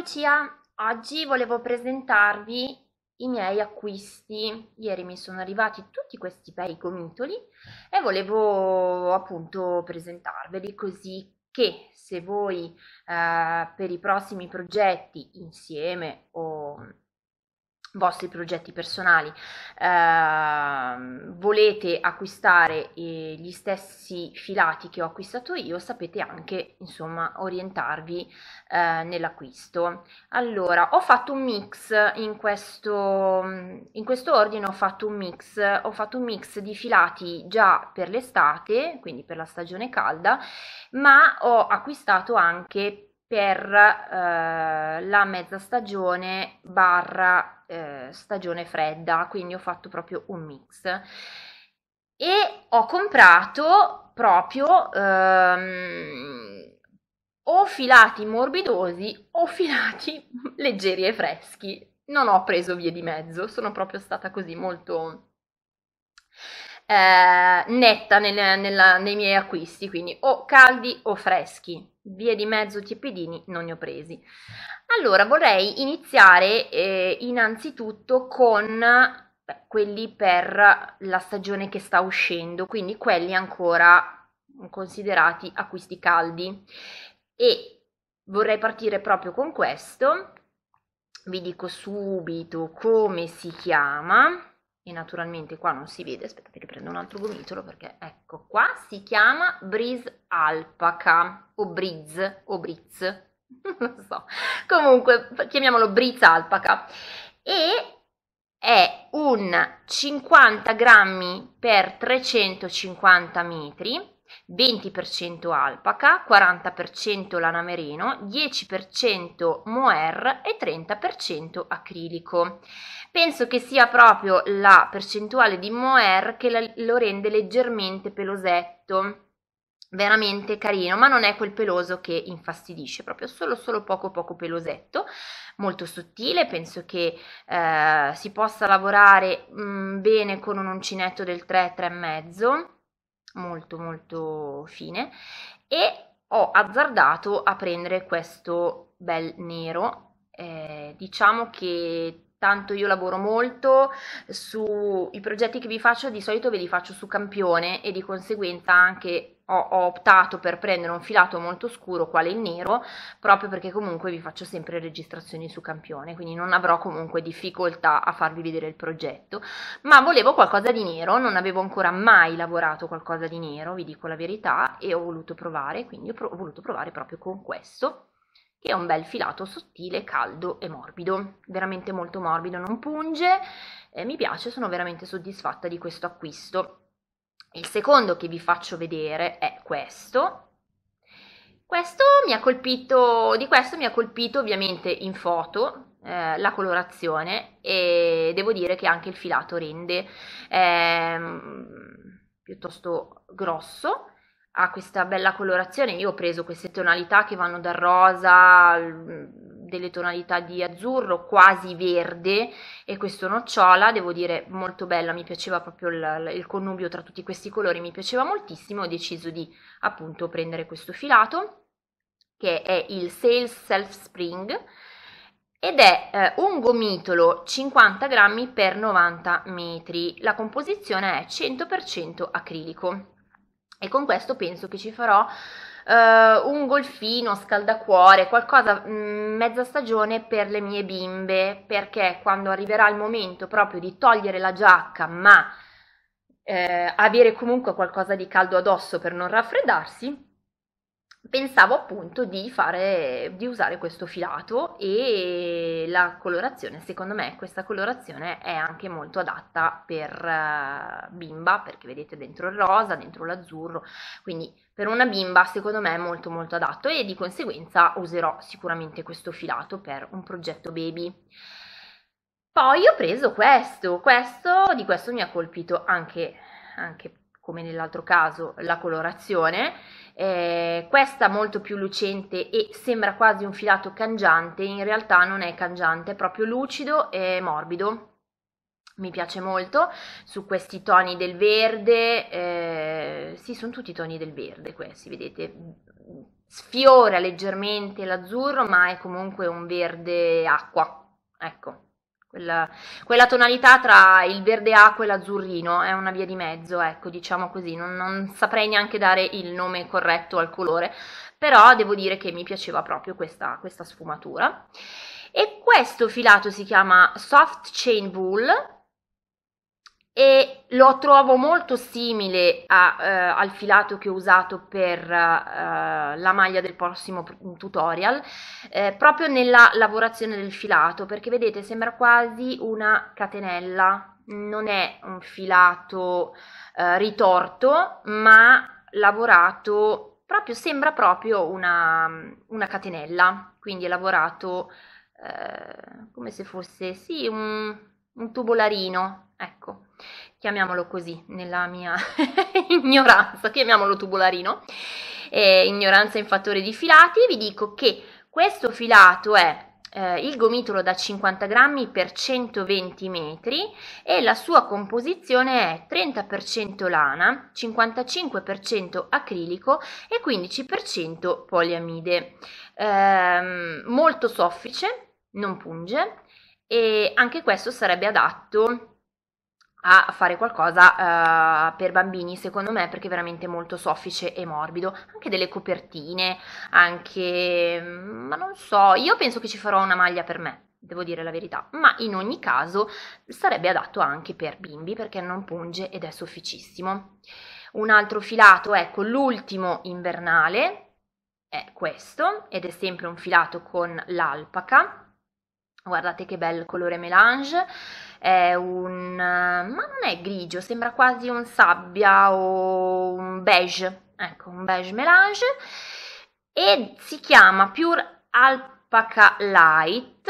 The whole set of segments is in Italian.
Lucia, oggi volevo presentarvi i miei acquisti. Ieri mi sono arrivati tutti questi bei gomitoli e volevo appunto presentarveli così che se voi eh, per i prossimi progetti insieme o vostri progetti personali, eh, volete acquistare eh, gli stessi filati che ho acquistato io, sapete anche insomma orientarvi eh, nell'acquisto. Allora, ho fatto un mix in questo, in questo ordine, ho fatto un mix, ho fatto un mix di filati già per l'estate, quindi per la stagione calda, ma ho acquistato anche per eh, la mezza stagione barra eh, stagione fredda, quindi ho fatto proprio un mix e ho comprato proprio ehm, o filati morbidosi o filati leggeri e freschi. Non ho preso vie di mezzo, sono proprio stata così molto eh, netta nel, nella, nei miei acquisti, quindi o caldi o freschi via di mezzo tiepidini non ne ho presi. Allora, vorrei iniziare eh, innanzitutto con beh, quelli per la stagione che sta uscendo, quindi quelli ancora considerati acquisti caldi e vorrei partire proprio con questo. Vi dico subito come si chiama e naturalmente qua non si vede, aspettate che prendo un altro gomitolo perché ecco qua si chiama Breeze Alpaca o Briz o Briz, non so, comunque chiamiamolo Briz Alpaca e è un 50 grammi per 350 metri 20% alpaca, 40% lana merino, 10% mohair e 30% acrilico. Penso che sia proprio la percentuale di mohair che la, lo rende leggermente pelosetto veramente carino, ma non è quel peloso che infastidisce, proprio solo, solo poco poco pelosetto, molto sottile, penso che eh, si possa lavorare mh, mm, bene con un uncinetto del 3 3,5 molto molto fine e ho azzardato a prendere questo bel nero eh, diciamo che tanto io lavoro molto sui progetti che vi faccio di solito ve li faccio su campione e di conseguenza anche ho, ho optato per prendere un filato molto scuro quale il nero proprio perché comunque vi faccio sempre registrazioni su campione quindi non avrò comunque difficoltà a farvi vedere il progetto ma volevo qualcosa di nero non avevo ancora mai lavorato qualcosa di nero vi dico la verità e ho voluto provare quindi ho voluto provare proprio con questo che è un bel filato sottile, caldo e morbido, veramente molto morbido, non punge, eh, mi piace, sono veramente soddisfatta di questo acquisto. Il secondo che vi faccio vedere è questo. Questo mi ha colpito, di questo mi ha colpito ovviamente in foto eh, la colorazione e devo dire che anche il filato rende ehm, piuttosto grosso ha questa bella colorazione. Io ho preso queste tonalità che vanno dal rosa delle tonalità di azzurro quasi verde e questo nocciola, devo dire molto bella, mi piaceva proprio il, il connubio tra tutti questi colori, mi piaceva moltissimo, ho deciso di appunto prendere questo filato che è il Sales Self Spring ed è eh, un gomitolo 50 grammi per 90 metri, la composizione è 100% acrilico e con questo penso che ci farò uh, un golfino, scaldacuore, qualcosa mh, mm, mezza stagione per le mie bimbe, perché quando arriverà il momento proprio di togliere la giacca, ma eh, avere comunque qualcosa di caldo addosso per non raffreddarsi, pensavo appunto di, fare, di usare questo filato e la colorazione, secondo me questa colorazione è anche molto adatta per eh, bimba perché vedete dentro il rosa, dentro l'azzurro, quindi per una bimba secondo me è molto molto adatto e di conseguenza userò sicuramente questo filato per un progetto baby. Poi ho preso questo, questo di questo mi ha colpito anche, anche come nell'altro caso la colorazione eh, questa molto più lucente e sembra quasi un filato cangiante, in realtà non è cangiante, è proprio lucido e morbido. Mi piace molto su questi toni del verde, eh, sì, sono tutti i toni del verde questi, vedete, sfiora leggermente l'azzurro, ma è comunque un verde acqua. Ecco, quella, quella, tonalità tra il verde acqua e l'azzurrino è una via di mezzo, ecco, diciamo così, non, non, saprei neanche dare il nome corretto al colore, però devo dire che mi piaceva proprio questa, questa sfumatura. E questo filato si chiama Soft Chain Bull e lo trovo molto simile a, eh, al filato che ho usato per eh, la maglia del prossimo tutorial eh, proprio nella lavorazione del filato perché vedete sembra quasi una catenella non è un filato eh, ritorto ma lavorato proprio sembra proprio una, una catenella quindi è lavorato eh, come se fosse sì un, un tubolarino chiamiamolo così, nella mia ignoranza, chiamiamolo tubularino, eh, ignoranza in fattore di filati, vi dico che questo filato è eh, il gomitolo da 50 grammi per 120 metri e la sua composizione è 30% lana, 55% acrilico e 15% poliamide. Eh, molto soffice, non punge e anche questo sarebbe adatto a fare qualcosa uh, per bambini secondo me perché è veramente molto soffice e morbido anche delle copertine anche mm, ma non so io penso che ci farò una maglia per me devo dire la verità ma in ogni caso sarebbe adatto anche per bimbi perché non punge ed è sofficissimo un altro filato ecco l'ultimo invernale è questo ed è sempre un filato con l'alpaca guardate che bel colore melange è un... ma non è grigio, sembra quasi un sabbia o un beige, ecco, un beige melange e si chiama Pure Alpaca Light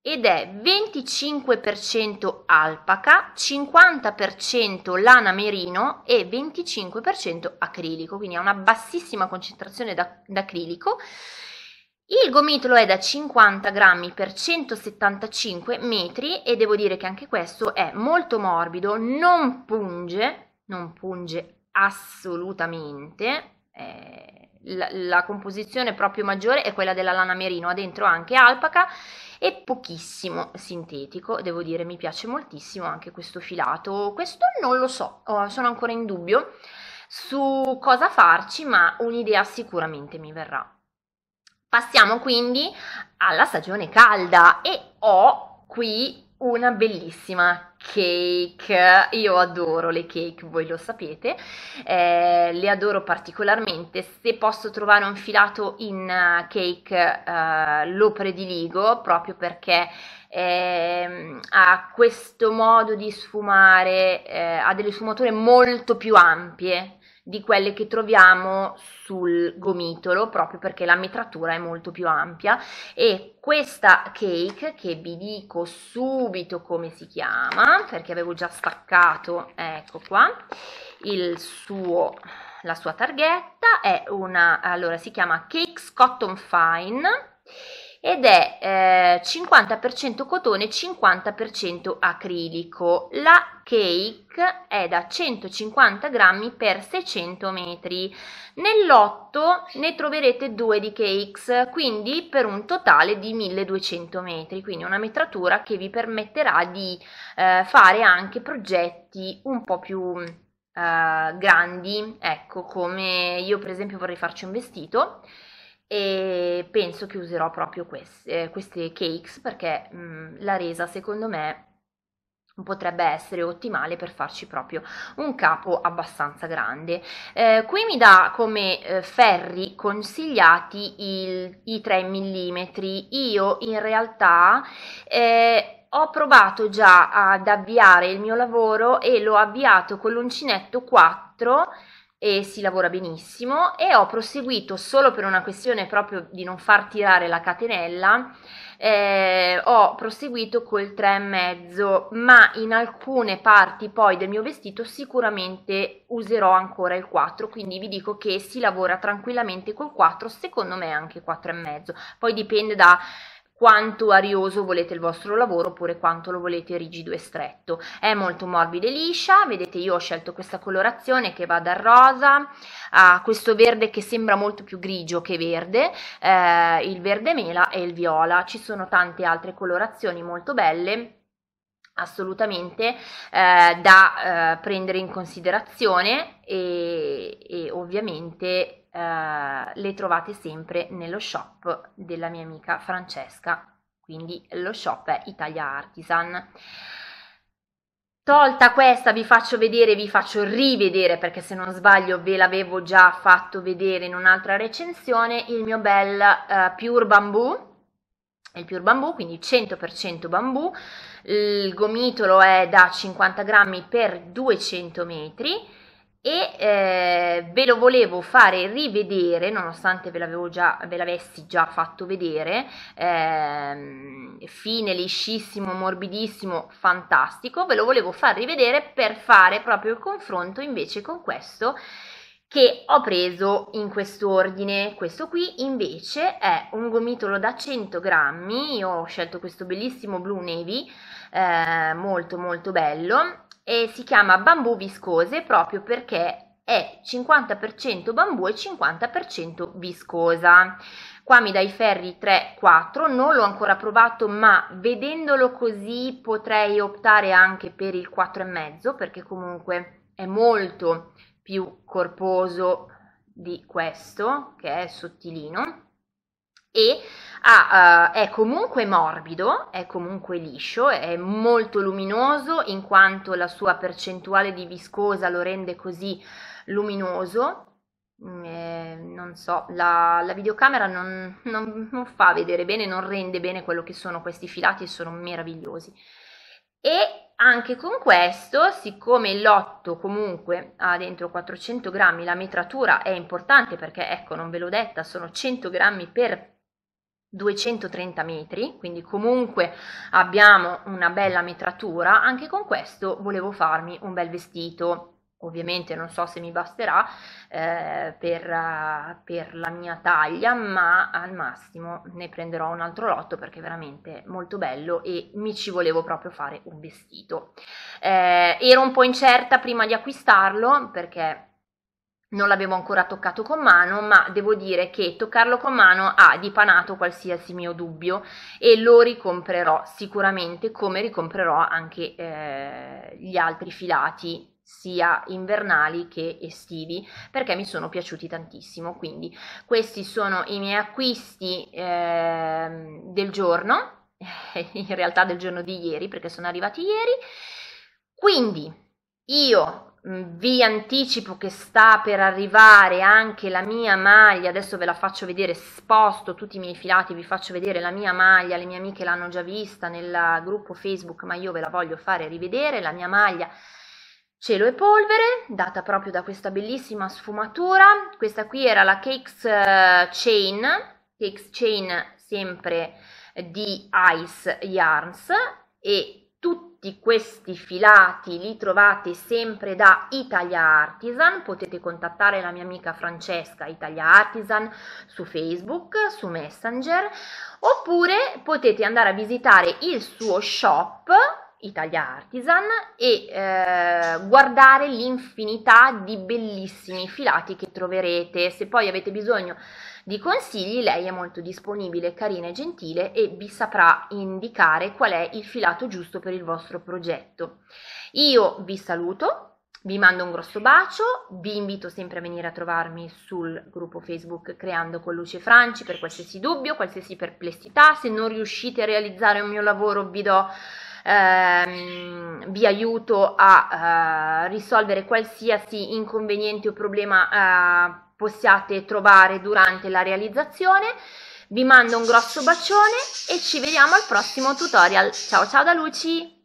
ed è 25% alpaca, 50% lana merino e 25% acrilico, quindi ha una bassissima concentrazione d'acrilico il gomitolo è da 50 grammi per 175 metri e devo dire che anche questo è molto morbido, non punge, non punge assolutamente. Eh, la, la composizione proprio maggiore è quella della lana merino, ha dentro anche alpaca e pochissimo sintetico, devo dire mi piace moltissimo anche questo filato, questo non lo so, sono ancora in dubbio su cosa farci, ma un'idea sicuramente mi verrà. Passiamo quindi alla stagione calda e ho qui una bellissima cake. Io adoro le cake, voi lo sapete, eh, le adoro particolarmente. Se posso trovare un filato in eh, cake eh, lo prediligo proprio perché eh, ha questo modo di sfumare, eh, ha delle sfumature molto più ampie di quelle che troviamo sul gomitolo proprio perché la metratura è molto più ampia e questa cake che vi dico subito come si chiama perché avevo già staccato ecco qua il suo la sua targhetta è una allora si chiama cakes cotton fine ed è eh, 50% cotone, e 50% acrilico. La cake è da 150 grammi per 600 metri. Nell'otto ne troverete due di cakes, quindi per un totale di 1200 metri, quindi una metratura che vi permetterà di eh, fare anche progetti un po' più eh, grandi, ecco come io per esempio vorrei farci un vestito e penso che userò proprio queste, eh, queste cakes perché mh, mhmm, la resa secondo me potrebbe essere ottimale per farci proprio un capo abbastanza grande. Eh, qui mi dà come eh, ferri consigliati il, i 3 mm, io in realtà eh, ho provato già ad avviare il mio lavoro e l'ho avviato con l'uncinetto 4 e si lavora benissimo e ho proseguito solo per una questione proprio di non far tirare la catenella eh, ho proseguito col 3,5 ma in alcune parti poi del mio vestito sicuramente userò ancora il 4 quindi vi dico che si lavora tranquillamente col 4 secondo me anche 4,5 poi dipende da quanto arioso volete il vostro lavoro oppure quanto lo volete rigido e stretto. È molto morbida e liscia, vedete io ho scelto questa colorazione che va dal rosa a questo verde che sembra molto più grigio che verde, eh, il verde mela e il viola. Ci sono tante altre colorazioni molto belle assolutamente eh, da eh, prendere in considerazione e, e ovviamente eh, le trovate sempre nello shop della mia amica Francesca, quindi lo shop è Italia Artisan. Tolta questa vi faccio vedere, vi faccio rivedere perché se non sbaglio ve l'avevo già fatto vedere in un'altra recensione, il mio bel uh, Pure Bamboo, il Pure Bamboo, quindi 100% bambù, il gomitolo è da 50 grammi per 200 metri, e eh, ve lo volevo fare rivedere nonostante ve, già, ve l'avessi già fatto vedere ehm, fine, liscissimo, morbidissimo, fantastico ve lo volevo far rivedere per fare proprio il confronto invece con questo che ho preso in quest'ordine. Questo qui invece è un gomitolo da 100 grammi, io ho scelto questo bellissimo blu navy, eh, molto molto bello, e si chiama bambù viscose proprio perché è 50% bambù e 50% viscosa. Qua mi dai ferri 3, 4, non l'ho ancora provato ma vedendolo così potrei optare anche per il 4,5 perché comunque è molto più corposo di questo che è sottilino e ha, uh, è comunque morbido, è comunque liscio, è molto luminoso in quanto la sua percentuale di viscosa lo rende così luminoso. Mm, eh, non so, la, la videocamera non, non, non fa vedere bene, non rende bene quello che sono questi filati e sono meravigliosi. E anche con questo, siccome il l'otto comunque ha dentro 400 grammi, la metratura è importante perché, ecco, non ve l'ho detta, sono 100 grammi per 230 metri, quindi comunque abbiamo una bella metratura, anche con questo volevo farmi un bel vestito, ovviamente non so se mi basterà eh, per, per, la mia taglia, ma al massimo ne prenderò un altro lotto perché è veramente molto bello e mi ci volevo proprio fare un vestito. Eh, ero un po' incerta prima di acquistarlo perché non l'abbiamo ancora toccato con mano, ma devo dire che toccarlo con mano ha dipanato qualsiasi mio dubbio e lo ricomprerò sicuramente come ricomprerò anche eh, gli altri filati sia invernali che estivi perché mi sono piaciuti tantissimo quindi questi sono i miei acquisti eh, del giorno in realtà del giorno di ieri perché sono arrivati ieri quindi io Mm, vi anticipo che sta per arrivare anche la mia maglia, adesso ve la faccio vedere, sposto tutti i miei filati, vi faccio vedere la mia maglia, le mie amiche l'hanno già vista nel gruppo Facebook, ma io ve la voglio fare rivedere, la mia maglia cielo e polvere, data proprio da questa bellissima sfumatura, questa qui era la Cakes eh, Chain, Cakes Chain sempre di Ice Yarns e tutti tutti questi filati li trovate sempre da Italia Artisan, potete contattare la mia amica Francesca Italia Artisan su Facebook, su Messenger, oppure potete andare a visitare il suo shop Italia Artisan e eh, guardare l'infinità di bellissimi filati che troverete. Se poi avete bisogno di consigli, lei è molto disponibile, carina e gentile e vi saprà indicare qual è il filato giusto per il vostro progetto. Io vi saluto, vi mando un grosso bacio, vi invito sempre a venire a trovarmi sul gruppo Facebook Creando con Luce Franci per qualsiasi dubbio, qualsiasi perplessità, se non riuscite a realizzare un mio lavoro vi do ehm, vi aiuto a eh, risolvere qualsiasi inconveniente o problema eh, possiate trovare durante la realizzazione. Vi mando un grosso bacione e ci vediamo al prossimo tutorial. Ciao ciao da Luci!